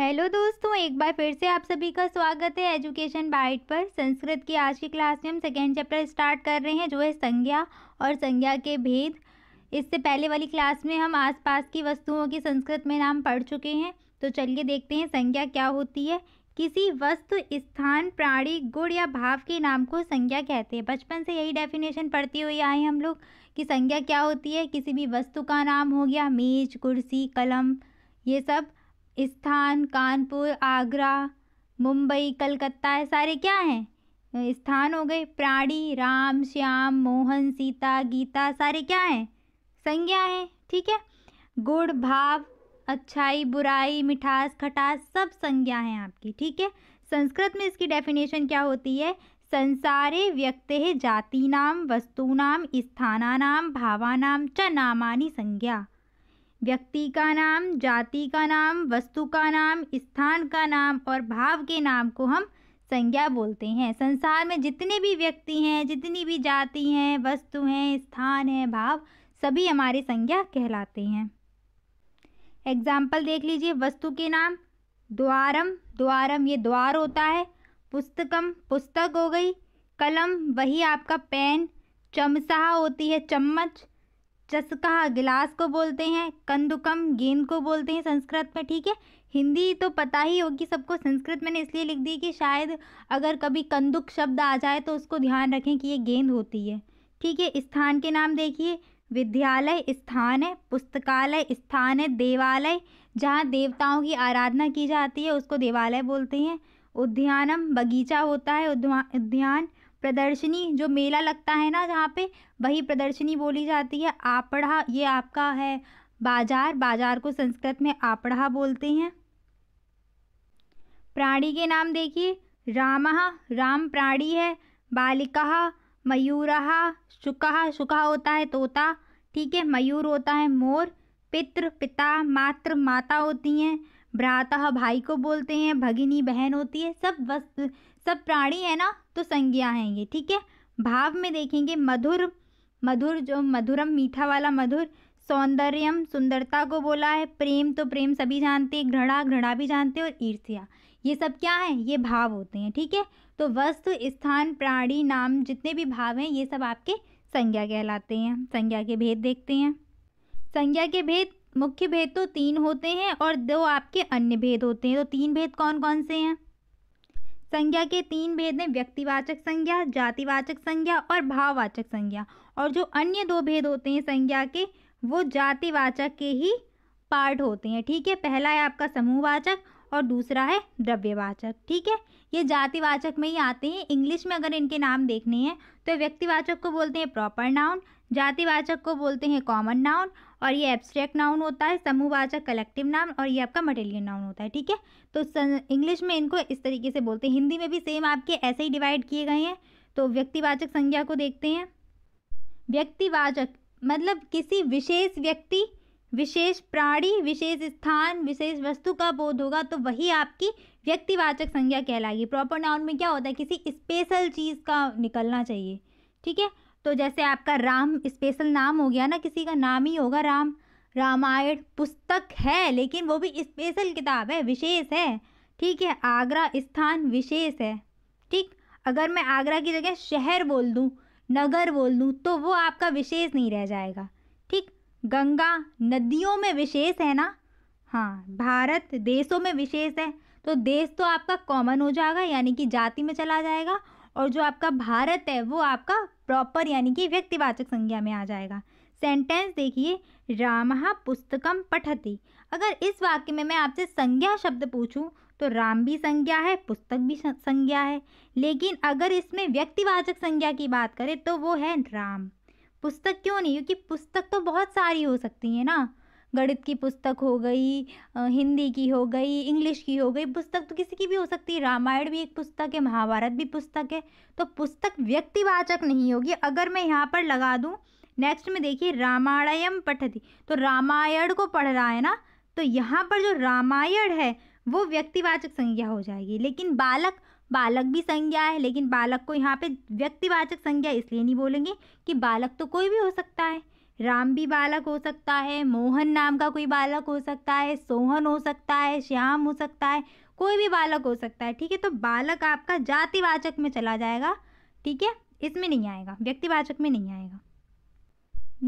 hello दोस्तों एक बार फिर से आप सभी का स्वागत है एजुकेशन बाइट पर संस्कृत की आज की क्लास में हम सेकेंड चैप्टर स्टार्ट कर रहे हैं जो है संज्ञा और संज्ञा के भेद इससे पहले वाली क्लास में हम आसपास की वस्तुओं के संस्कृत में नाम पढ़ चुके हैं तो चलिए देखते हैं संज्ञा क्या होती है किसी वस्तु स्थान प्राणी गुण या भाव के नाम को संज्ञा कहते हैं बचपन से यही डेफिनेशन पढ़ते हुए आए हम लोग कि संज्ञा क्या होती है किसी भी वस्तु का नाम हो गया मेज कुर्सी कलम ये सब स्थान कानपुर आगरा मुंबई कलकत्ता है सारे क्या हैं स्थान हो गए प्राणी राम श्याम मोहन सीता गीता सारे क्या हैं संज्ञा हैं ठीक है गुण भाव अच्छाई बुराई मिठास खटास सब संज्ञा हैं आपकी ठीक है संस्कृत में इसकी डेफिनेशन क्या होती है संसारे व्यक्ते नाम वस्तूनाम स्थानानाम भावानाम च नामानी संज्ञा व्यक्ति का नाम जाति का नाम वस्तु का नाम स्थान का नाम और भाव के नाम को हम संज्ञा बोलते हैं संसार में जितने भी व्यक्ति हैं जितनी भी जाति हैं वस्तु हैं स्थान हैं भाव सभी हमारे संज्ञा कहलाते हैं एग्जाम्पल देख लीजिए वस्तु के नाम द्वारम द्वारम ये द्वार होता है पुस्तकम पुस्तक हो गई कलम वही आपका पेन चमसाह होती है चम्मच चस्का गिलास को बोलते हैं कंदुकम गेंद को बोलते हैं संस्कृत में ठीक है हिंदी तो पता ही होगी सबको संस्कृत मैंने इसलिए लिख दी कि शायद अगर कभी कंदुक शब्द आ जाए तो उसको ध्यान रखें कि ये गेंद होती है ठीक है स्थान के नाम देखिए विद्यालय स्थान है पुस्तकालय स्थान है देवालय जहाँ देवताओं की आराधना की जाती है उसको देवालय बोलते हैं उद्यानम बगीचा होता है उद्यान प्रदर्शनी जो मेला लगता है ना जहाँ पे वही प्रदर्शनी बोली जाती है आपड़ा ये आपका है बाजार बाजार को संस्कृत में आपड़ा बोलते हैं प्राणी के नाम देखिए राम राम प्राणी है बालिका मयूर शुका शुका होता है तोता ठीक है मयूर होता है मोर पित्र पिता मात्र माता होती हैं भ्राता भाई को बोलते हैं भगिनी बहन होती है सब वस्तु सब प्राणी है ना तो संज्ञा हैं ये ठीक है भाव में देखेंगे मधुर मधुर जो मधुरम मीठा वाला मधुर सौंदर्यम सुंदरता को बोला है प्रेम तो प्रेम सभी जानते हैं घृणा घृणा भी जानते हैं और ईर्ष्या ये सब क्या है ये भाव होते हैं ठीक है तो वस्तु स्थान प्राणी नाम जितने भी भाव हैं ये सब आपके संज्ञा कहलाते हैं संज्ञा के भेद देखते हैं संज्ञा के भेद मुख्य भेद तो तीन होते हैं और दो आपके अन्य भेद होते हैं तो तीन भेद कौन कौन से हैं संज्ञा के तीन भेद हैं व्यक्तिवाचक संज्ञा जातिवाचक संज्ञा और भाववाचक संज्ञा और जो अन्य दो भेद होते हैं संज्ञा के वो जातिवाचक के ही पार्ट होते हैं ठीक है पहला है आपका समूहवाचक और दूसरा है द्रव्यवाचक ठीक है ये जातिवाचक में ही आते हैं इंग्लिश में अगर इनके नाम देखने हैं तो व्यक्तिवाचक को बोलते हैं प्रॉपर नाउन जातिवाचक को बोलते हैं कॉमन नाउन और ये एब्स्ट्रैक्ट नाउन होता है समूहवाचक कलेक्टिव नाउन और ये आपका मटेरियल नाउन होता है ठीक है तो इंग्लिश में इनको इस तरीके से बोलते हैं हिंदी में भी सेम आपके ऐसे ही डिवाइड किए गए हैं तो व्यक्तिवाचक संज्ञा को देखते हैं व्यक्तिवाचक मतलब किसी विशेष व्यक्ति विशेष प्राणी विशेष स्थान विशेष वस्तु का बोध होगा तो वही आपकी व्यक्तिवाचक संज्ञा कहलाएगी प्रॉपर नाउन में क्या होता है किसी स्पेशल चीज़ का निकलना चाहिए ठीक है तो जैसे आपका राम स्पेशल नाम हो गया ना किसी का नाम ही होगा राम रामायण पुस्तक है लेकिन वो भी स्पेशल किताब है विशेष है ठीक है आगरा स्थान विशेष है ठीक अगर मैं आगरा की जगह शहर बोल दूँ नगर बोल दूँ तो वो आपका विशेष नहीं रह जाएगा ठीक गंगा नदियों में विशेष है ना हाँ भारत देशों में विशेष है तो देश तो आपका कॉमन हो जाएगा यानी कि जाति में चला जाएगा और जो आपका भारत है वो आपका प्रॉपर यानी कि व्यक्तिवाचक संज्ञा में आ जाएगा सेंटेंस देखिए राम पुस्तकम पठती अगर इस वाक्य में मैं आपसे संज्ञा शब्द पूछूं तो राम भी संज्ञा है पुस्तक भी संज्ञा है लेकिन अगर इसमें व्यक्तिवाचक संज्ञा की बात करें तो वो है राम पुस्तक क्यों नहीं क्योंकि पुस्तक तो बहुत सारी हो सकती है ना गणित की पुस्तक हो गई हिंदी की हो गई इंग्लिश की हो गई पुस्तक तो किसी की भी हो सकती है रामायण भी एक पुस्तक है महाभारत भी पुस्तक है तो पुस्तक व्यक्तिवाचक नहीं होगी अगर मैं यहाँ पर लगा दूँ नेक्स्ट में देखिए रामायणम पठती तो रामायण को पढ़ रहा है ना तो यहाँ पर जो रामायण है वो व्यक्तिवाचक संज्ञा हो जाएगी लेकिन बालक बालक भी संज्ञा है लेकिन बालक को यहाँ पे व्यक्तिवाचक संज्ञा इसलिए नहीं बोलेंगे कि बालक तो कोई भी हो सकता है राम भी बालक हो सकता है मोहन नाम का कोई बालक हो सकता है सोहन हो सकता है श्याम हो सकता है कोई भी बालक हो सकता है ठीक है तो बालक आपका जातिवाचक में चला जाएगा ठीक है इसमें नहीं आएगा व्यक्तिवाचक में नहीं आएगा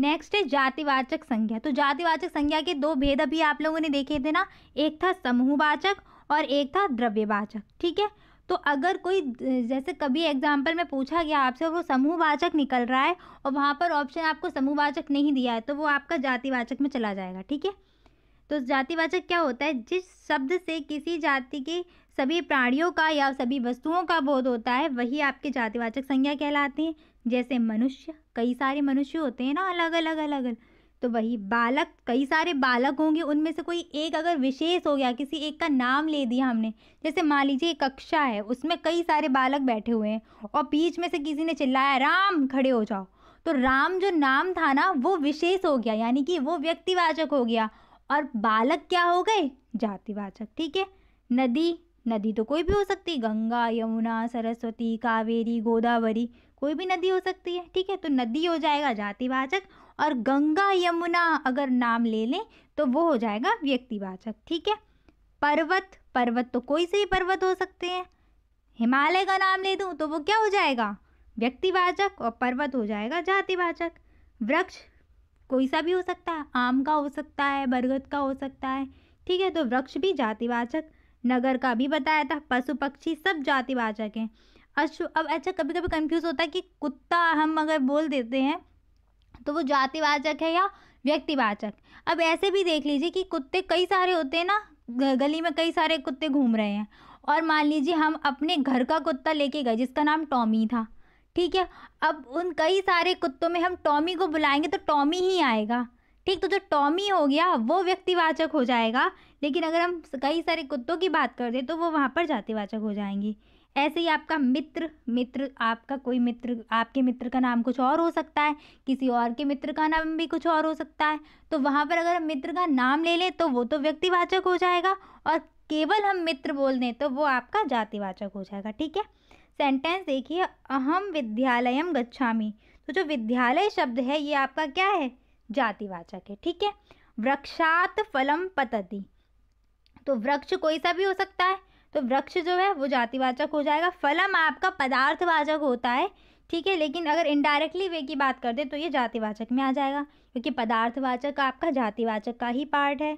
नेक्स्ट है जातिवाचक संज्ञा तो जातिवाचक संज्ञा के दो भेद अभी आप लोगों ने देखे थे ना एक था समूहवाचक और एक था द्रव्यवाचक ठीक है तो अगर कोई जैसे कभी एग्जाम्पल में पूछा गया आपसे वो समूहवाचक निकल रहा है और वहाँ पर ऑप्शन आपको समूहवाचक नहीं दिया है तो वो आपका जातिवाचक में चला जाएगा ठीक है तो जातिवाचक क्या होता है जिस शब्द से किसी जाति के सभी प्राणियों का या सभी वस्तुओं का बोध होता है वही आपके जातिवाचक संज्ञा कहलाते हैं जैसे मनुष्य कई सारे मनुष्य होते हैं ना अलग अलग अलग अलग तो वही बालक कई सारे बालक होंगे उनमें से कोई एक अगर विशेष हो गया किसी एक का नाम ले दिया हमने जैसे मान लीजिए एक कक्षा है उसमें कई सारे बालक बैठे हुए हैं और बीच में से किसी ने चिल्लाया राम खड़े हो जाओ तो राम जो नाम था ना वो विशेष हो गया यानी कि वो व्यक्तिवाचक हो गया और बालक क्या हो गए जातिवाचक ठीक है नदी नदी तो कोई भी हो सकती है गंगा यमुना सरस्वती कावेरी गोदावरी कोई भी नदी हो सकती है ठीक है तो नदी हो जाएगा जातिवाचक और गंगा यमुना अगर नाम ले लें तो वो हो जाएगा व्यक्तिवाचक ठीक है पर्वत पर्वत तो कोई से ही पर्वत हो सकते हैं हिमालय का नाम ले दूँ तो वो क्या हो जाएगा व्यक्तिवाचक और पर्वत हो जाएगा जातिवाचक वृक्ष कोई सा भी हो सकता है आम का हो सकता है बरगद का हो सकता है ठीक है तो वृक्ष भी जातिवाचक नगर का भी बताया था पशु पक्षी सब जातिवाचक हैं अश्व अब अच्छा कभी कभी कंफ्यूज होता है कि कुत्ता हम अगर बोल देते हैं तो वो जातिवाचक है या व्यक्तिवाचक अब ऐसे भी देख लीजिए कि कुत्ते कई सारे होते हैं ना गली में कई सारे कुत्ते घूम रहे हैं और मान लीजिए हम अपने घर का कुत्ता लेके गए जिसका नाम टॉमी था ठीक है अब उन कई सारे कुत्तों में हम टॉमी को बुलाएंगे तो टॉमी ही आएगा ठीक तो जो टॉमी हो गया वो व्यक्तिवाचक हो जाएगा लेकिन अगर हम कई सारे कुत्तों की बात कर दें तो वो वहाँ पर जातिवाचक हो जाएंगी ऐसे ही आपका मित्र मित्र आपका कोई मित्र आपके मित्र का नाम कुछ और हो सकता है किसी और के मित्र का नाम भी कुछ और हो सकता है तो वहाँ पर अगर हम मित्र का नाम ले लें तो वो तो व्यक्तिवाचक हो जाएगा और केवल हम मित्र बोल दें तो वो आपका जातिवाचक हो जाएगा ठीक है सेंटेंस देखिए अहम विद्यालयम गच्छामी तो जो विद्यालय शब्द है ये आपका क्या है जातिवाचक है ठीक है वृक्षात फलम पतति तो वृक्ष कोई सा भी हो सकता है तो वृक्ष जो है वो जातिवाचक हो जाएगा फलम आपका पदार्थवाचक होता है ठीक है लेकिन अगर इनडायरेक्टली वे की बात कर दे तो ये जातिवाचक में आ जाएगा क्योंकि पदार्थवाचक आपका जातिवाचक का ही पार्ट है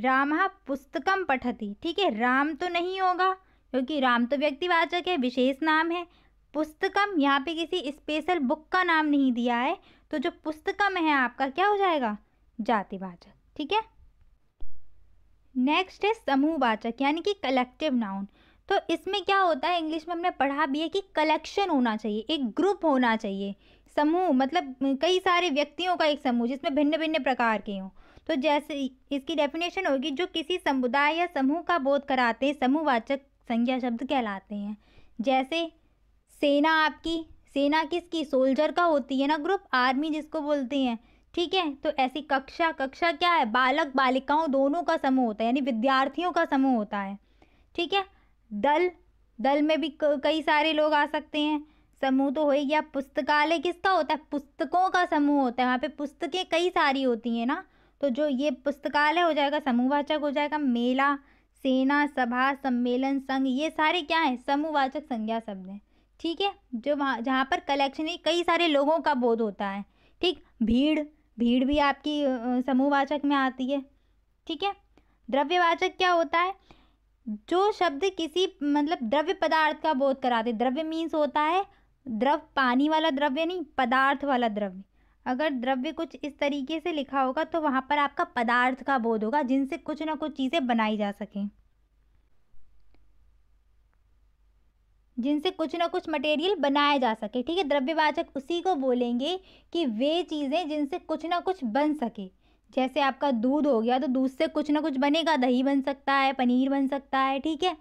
राम पुस्तकम पठती ठीक है राम तो नहीं होगा क्योंकि राम तो व्यक्तिवाचक है विशेष नाम है पुस्तकम यहाँ पे किसी स्पेशल बुक का नाम नहीं दिया है तो जो पुस्तकम है आपका क्या हो जाएगा जातिवाचक ठीक है नेक्स्ट है समूहवाचक यानी कि कलेक्टिव नाउन तो इसमें क्या होता है इंग्लिश में हमने पढ़ा भी है कि कलेक्शन होना चाहिए एक ग्रुप होना चाहिए समूह मतलब कई सारे व्यक्तियों का एक समूह जिसमें भिन्न भिन्न प्रकार के हों तो जैसे इसकी डेफिनेशन होगी जो किसी समुदाय या समूह का बोध कराते हैं समूहवाचक संज्ञा शब्द कहलाते हैं जैसे सेना आपकी सेना किसकी सोल्जर का होती है ना ग्रुप आर्मी जिसको बोलती हैं ठीक है तो ऐसी कक्षा कक्षा क्या है बालक बालिकाओं दोनों का समूह होता है यानी विद्यार्थियों का समूह होता है ठीक है दल दल में भी कई सारे लोग आ सकते हैं समूह तो हो ही गया पुस्तकालय किसका होता है पुस्तकों का समूह होता है वहाँ पे पुस्तकें कई सारी होती हैं ना तो जो ये पुस्तकालय हो जाएगा समूहवाचक हो जाएगा मेला सेना सभा सम्मेलन संघ ये सारे क्या हैं समूहवाचक संज्ञा शब्द हैं ठीक है जो वहाँ जहाँ पर कलेक्शन है कई सारे लोगों का बोध होता है ठीक भीड़ भीड़ भी आपकी समूहवाचक में आती है ठीक है द्रव्यवाचक क्या होता है जो शब्द किसी मतलब द्रव्य पदार्थ का बोध कराते द्रव्य मीन्स होता है द्रव पानी वाला द्रव्य नहीं पदार्थ वाला द्रव्य अगर द्रव्य कुछ इस तरीके से लिखा होगा तो वहाँ पर आपका पदार्थ का बोध होगा जिनसे कुछ ना कुछ चीज़ें बनाई जा सकें जिनसे कुछ ना कुछ मटेरियल बनाया जा सके ठीक है द्रव्यवाचक उसी को बोलेंगे कि वे चीज़ें जिनसे कुछ ना कुछ बन सके जैसे आपका दूध हो गया तो दूध से कुछ ना कुछ बनेगा दही बन सकता है पनीर बन सकता है ठीक है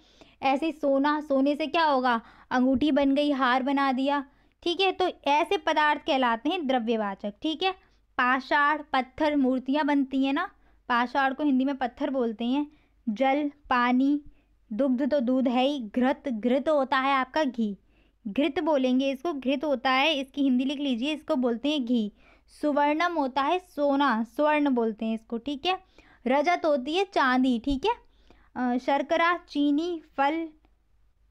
ऐसे सोना सोने से क्या होगा अंगूठी बन गई हार बना दिया ठीक है तो ऐसे पदार्थ कहलाते हैं द्रव्यवाचक ठीक है पाषाण पत्थर मूर्तियाँ बनती हैं ना पाषाण को हिंदी में पत्थर बोलते हैं जल पानी दुग्ध तो दूध है ही घृत घृत होता है आपका घी घृत बोलेंगे इसको घृत होता है इसकी हिंदी लिख लीजिए इसको बोलते हैं घी सुवर्णम होता है सोना स्वर्ण बोलते हैं इसको ठीक है रजत होती है चांदी ठीक है शर्करा चीनी फल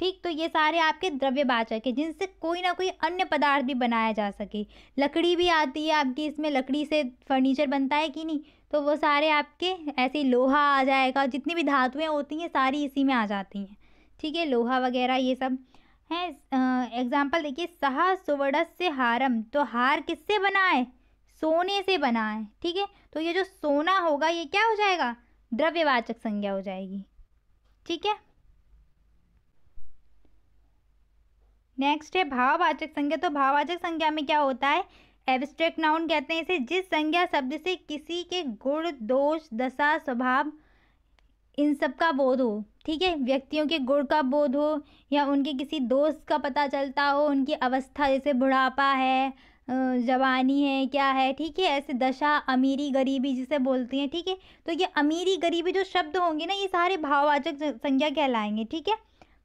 ठीक तो ये सारे आपके द्रव्यवाचक है जिनसे कोई ना कोई अन्य पदार्थ भी बनाया जा सके लकड़ी भी आती है आपकी इसमें लकड़ी से फर्नीचर बनता है कि नहीं तो वो सारे आपके ऐसे लोहा आ जाएगा जितनी भी धातुएं होती हैं सारी इसी में आ जाती हैं ठीक है लोहा वगैरह ये सब है एग्जाम्पल देखिए सहा सुवर्ण से हारम तो हार किससे बना है सोने से बना है ठीक है तो ये जो सोना होगा ये क्या हो जाएगा द्रव्यवाचक संज्ञा हो जाएगी ठीक है नेक्स्ट है भाववाचक संज्ञा तो भाववाचक संज्ञा में क्या होता है एब्स्ट्रैक्ट नाउन कहते हैं इसे जिस संज्ञा शब्द से किसी के गुण दोष दशा स्वभाव इन सब का बोध हो ठीक है व्यक्तियों के गुण का बोध हो या उनके किसी दोस्त का पता चलता हो उनकी अवस्था जैसे बुढ़ापा है जवानी है क्या है ठीक है ऐसे दशा अमीरी गरीबी जिसे बोलते हैं ठीक है तो ये अमीरी गरीबी जो शब्द होंगे ना ये सारे भाववाचक संज्ञा कहलाएंगे ठीक है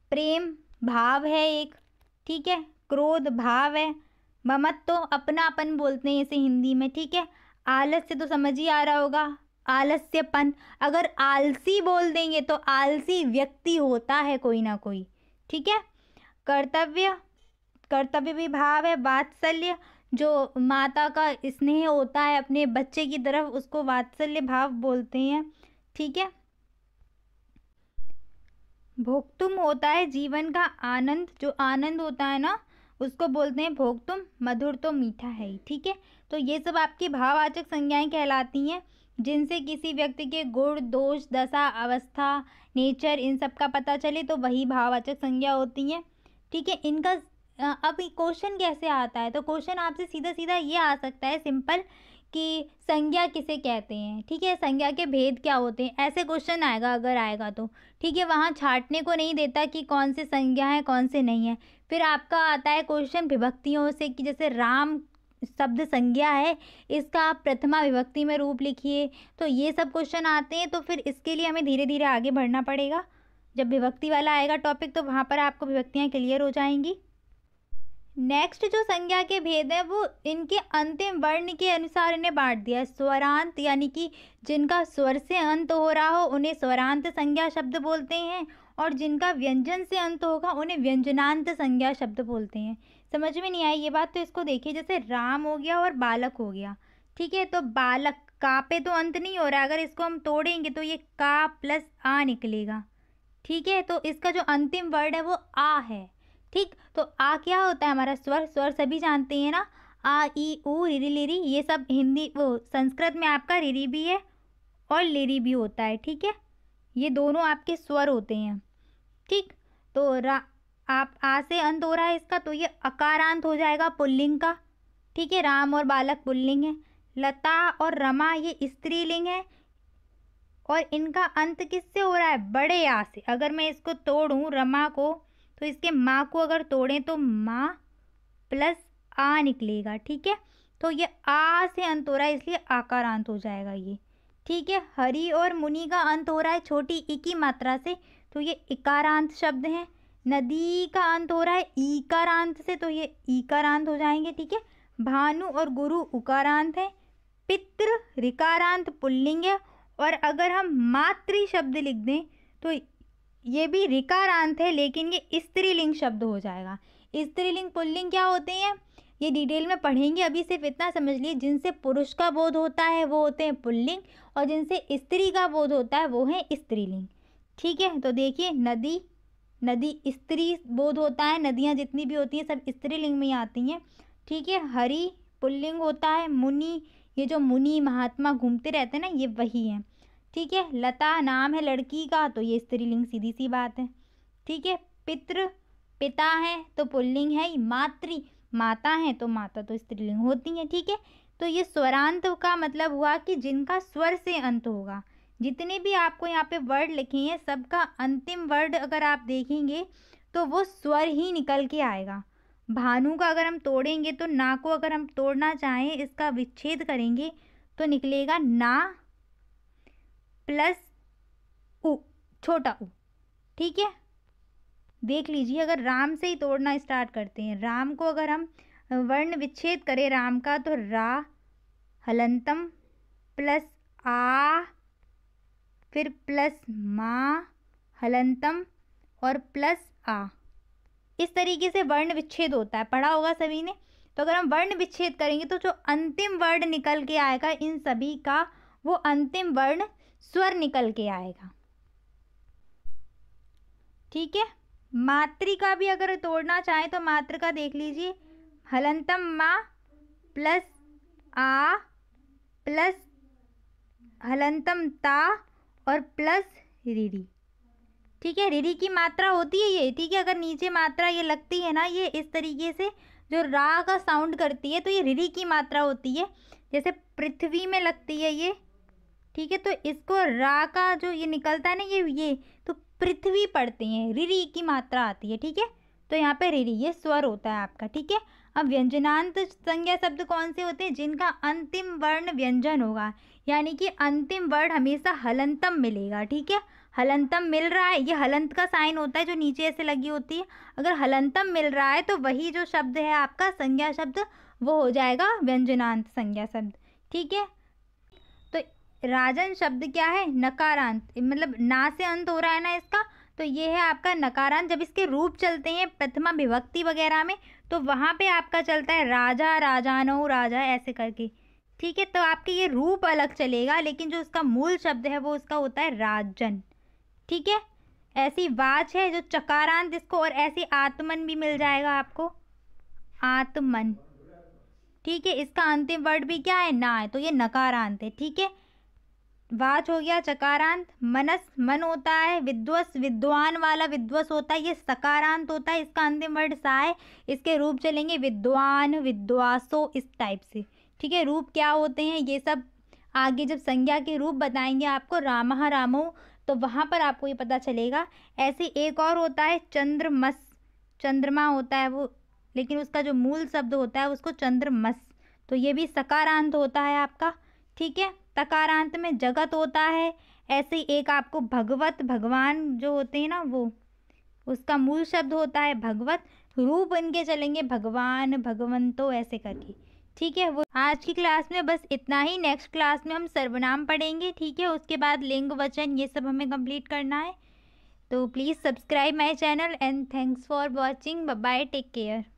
प्रेम भाव है एक ठीक है क्रोध भाव है ममत तो अपनापन बोलते हैं इसे हिंदी में ठीक है आलस्य तो समझ ही आ रहा होगा आलस्यपन अगर आलसी बोल देंगे तो आलसी व्यक्ति होता है कोई ना कोई ठीक है कर्तव्य कर्तव्य भी भाव है वात्सल्य जो माता का स्नेह होता है अपने बच्चे की तरफ उसको वात्सल्य भाव बोलते हैं ठीक है भोक्तुम होता है जीवन का आनंद जो आनंद होता है ना उसको बोलते हैं भोग तुम मधुर तो मीठा है ही ठीक है तो ये सब आपकी भाववाचक संज्ञाएं कहलाती हैं जिनसे किसी व्यक्ति के गुण दोष दशा अवस्था नेचर इन सब का पता चले तो वही भाववाचक संज्ञा होती हैं ठीक है इनका अब क्वेश्चन कैसे आता है तो क्वेश्चन आपसे सीधा सीधा ये आ सकता है सिंपल कि संज्ञा किसे कहते हैं ठीक है संज्ञा के भेद क्या होते हैं ऐसे क्वेश्चन आएगा अगर आएगा तो ठीक है वहाँ छाटने को नहीं देता कि कौन से संज्ञा है कौन से नहीं है फिर आपका आता है क्वेश्चन विभक्तियों से कि जैसे राम शब्द संज्ञा है इसका आप प्रथमा विभक्ति में रूप लिखिए तो ये सब क्वेश्चन आते हैं तो फिर इसके लिए हमें धीरे धीरे आगे बढ़ना पड़ेगा जब विभक्ति वाला आएगा टॉपिक तो वहाँ पर आपको विभक्तियाँ क्लियर हो जाएंगी नेक्स्ट जो संज्ञा के भेद हैं वो इनके अंतिम वर्ण के अनुसार इन्हें बांट दिया है स्वरांत यानी कि जिनका स्वर से अंत हो रहा हो उन्हें स्वरांत संज्ञा शब्द बोलते हैं और जिनका व्यंजन से अंत होगा उन्हें व्यंजनांत संज्ञा शब्द बोलते हैं समझ में नहीं आई ये बात तो इसको देखिए जैसे राम हो गया और बालक हो गया ठीक है तो बालक का पे तो अंत नहीं हो रहा अगर इसको हम तोड़ेंगे तो ये का प्लस आ निकलेगा ठीक है तो इसका जो अंतिम वर्ड है वो आ है ठीक तो आ क्या होता है हमारा स्वर स्वर सभी जानते हैं ना आ ई ऊ रिरी लिरी ये सब हिंदी वो संस्कृत में आपका रिरी भी है और लिरी भी होता है ठीक है ये दोनों आपके स्वर होते हैं ठीक तो रा आप आ से अंत हो रहा है इसका तो ये अकारांत हो जाएगा पुल्लिंग का ठीक है राम और बालक पुल्लिंग है लता और रमा ये स्त्रीलिंग है और इनका अंत किससे हो रहा है बड़े आ से अगर मैं इसको तोड़ूँ रमा को तो इसके माँ को अगर तोड़ें तो माँ प्लस आ निकलेगा ठीक है तो ये आ से अंत हो रहा है इसलिए आकार अंत हो जाएगा ये ठीक है हरि और मुनि का अंत हो रहा है छोटी ई की मात्रा से तो ये इकारांत शब्द हैं नदी का अंत हो रहा है ईकारांत से तो ये ईकारांत हो जाएंगे ठीक है भानु और गुरु उकारांत हैं पितृ रिकारांत पुल्लिंग है और अगर हम मातृ शब्द लिख दें तो ये भी रिकारांत है लेकिन ये स्त्रीलिंग शब्द हो जाएगा स्त्रीलिंग पुल्लिंग क्या होते हैं ये डिटेल में पढ़ेंगे अभी सिर्फ इतना समझ लिए जिनसे पुरुष का बोध होता है वो होते हैं पुल्लिंग और जिनसे स्त्री का बोध होता है वो है स्त्रीलिंग ठीक है तो देखिए नदी नदी स्त्री बोध होता है नदियाँ जितनी भी होती हैं सब स्त्रीलिंग में आती हैं ठीक है हरी पुल्लिंग होता है मुनि ये जो मुनि महात्मा घूमते रहते हैं ना ये वही हैं ठीक है लता नाम है लड़की का तो ये स्त्रीलिंग सीधी सी बात है ठीक है पितृ पिता है तो पुल्लिंग है ही मातृ माता है तो माता तो स्त्रीलिंग होती है ठीक है तो ये स्वरांत का मतलब हुआ कि जिनका स्वर से अंत होगा जितने भी आपको यहाँ पे वर्ड लिखे हैं सबका अंतिम वर्ड अगर आप देखेंगे तो वो स्वर ही निकल के आएगा भानु का अगर हम तोड़ेंगे तो ना को अगर हम तोड़ना चाहें इसका विच्छेद करेंगे तो निकलेगा ना प्लस उ छोटा उ ठीक है देख लीजिए अगर राम से ही तोड़ना स्टार्ट करते हैं राम को अगर हम वर्ण विच्छेद करें राम का तो रा हलंतम प्लस आ फिर प्लस माँ हलंतम और प्लस आ इस तरीके से वर्ण विच्छेद होता है पढ़ा होगा सभी ने तो अगर हम वर्ण विच्छेद करेंगे तो जो अंतिम वर्ण निकल के आएगा इन सभी का वो अंतिम वर्ण स्वर निकल के आएगा ठीक है मातृ का भी अगर तोड़ना चाहें तो मात्र का देख लीजिए हलंतम मा प्लस आ प्लस हलंतम ता और प्लस रिरी ठीक है रिरी की मात्रा होती है ये ठीक है अगर नीचे मात्रा ये लगती है ना ये इस तरीके से जो रा का साउंड करती है तो ये रिरी की मात्रा होती है जैसे पृथ्वी में लगती है ये ठीक है तो इसको रा का जो ये निकलता है ना ये ये तो पृथ्वी पढ़ते हैं रिरी की मात्रा आती है ठीक है तो यहाँ पे रिरी ये स्वर होता है आपका ठीक है अब व्यंजनांत संज्ञा शब्द कौन से होते हैं जिनका अंतिम वर्ण व्यंजन होगा यानी कि अंतिम वर्ण हमेशा हलंतम मिलेगा ठीक है हलंतम मिल रहा है ये हलंत का साइन होता है जो नीचे ऐसे लगी होती है अगर हलंतम मिल रहा है तो वही जो शब्द है आपका संज्ञा शब्द वो हो जाएगा व्यंजनांत संज्ञा शब्द ठीक है राजन शब्द क्या है नकारांत मतलब ना से अंत हो रहा है ना इसका तो ये है आपका नकारांत जब इसके रूप चलते हैं प्रथमा विभक्ति वगैरह में तो वहाँ पे आपका चलता है राजा राजानो राजा ऐसे करके ठीक है तो आपके ये रूप अलग चलेगा लेकिन जो उसका मूल शब्द है वो उसका होता है राजन ठीक है ऐसी वाच है जो चकारांत इसको और ऐसी आत्मन भी मिल जाएगा आपको आत्मन ठीक है इसका अंतिम वर्ड भी क्या है ना है तो ये नकारांत है ठीक है वाच हो गया चकारांत मनस मन होता है विद्वस विद्वान वाला विद्वस होता है ये सकारांत होता है इसका अंतिम वर्ड सा है इसके रूप चलेंगे विद्वान विद्वासो इस टाइप से ठीक है रूप क्या होते हैं ये सब आगे जब संज्ञा के रूप बताएंगे आपको रामह रामो तो वहाँ पर आपको ये पता चलेगा ऐसे एक और होता है चंद्रमस चंद्रमा होता है वो लेकिन उसका जो मूल शब्द होता है उसको चंद्रमस तो ये भी सकारांत होता है आपका ठीक है तकारांत में जगत होता है ऐसे ही एक आपको भगवत भगवान जो होते हैं ना वो उसका मूल शब्द होता है भगवत रूप बन के चलेंगे भगवान भगवंतो ऐसे करके ठीक है वो आज की क्लास में बस इतना ही नेक्स्ट क्लास में हम सर्वनाम पढ़ेंगे ठीक है उसके बाद लिंग वचन ये सब हमें कंप्लीट करना है तो please subscribe my channel and thanks for watching bye take care